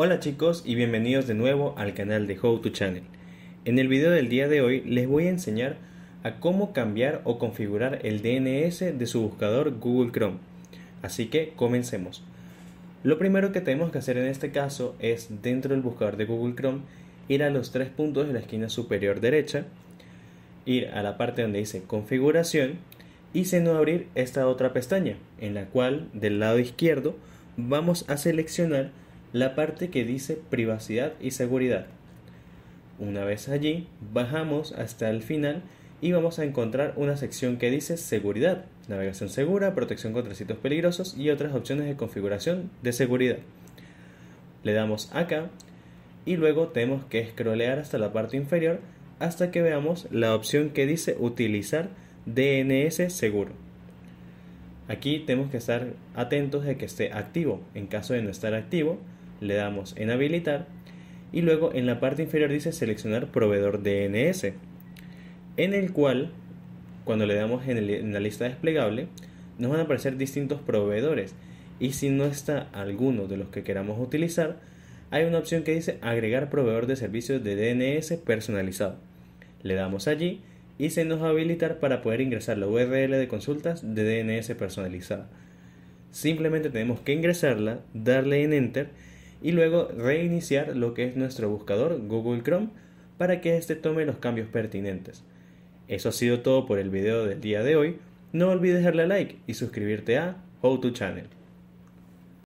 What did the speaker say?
Hola chicos y bienvenidos de nuevo al canal de How to Channel. En el video del día de hoy les voy a enseñar a cómo cambiar o configurar el DNS de su buscador Google Chrome. Así que comencemos. Lo primero que tenemos que hacer en este caso es dentro del buscador de Google Chrome ir a los tres puntos de la esquina superior derecha, ir a la parte donde dice configuración y se nos va a abrir esta otra pestaña en la cual del lado izquierdo vamos a seleccionar la parte que dice privacidad y seguridad. Una vez allí, bajamos hasta el final y vamos a encontrar una sección que dice seguridad, navegación segura, protección contra sitios peligrosos y otras opciones de configuración de seguridad. Le damos acá y luego tenemos que scrollear hasta la parte inferior hasta que veamos la opción que dice utilizar DNS seguro. Aquí tenemos que estar atentos de que esté activo. En caso de no estar activo, le damos en habilitar y luego en la parte inferior dice seleccionar proveedor DNS, en el cual cuando le damos en, la lista desplegable nos van a aparecer distintos proveedores y si no está alguno de los que queramos utilizar, hay una opción que dice agregar proveedor de servicios de DNS personalizado. Le damos allí y se nos va a habilitar para poder ingresar la URL de consultas de DNS personalizada. Simplemente tenemos que ingresarla, darle en enter y luego reiniciar lo que es nuestro buscador Google Chrome para que éste tome los cambios pertinentes. Eso ha sido todo por el video del día de hoy. No olvides darle like y suscribirte a How Channel.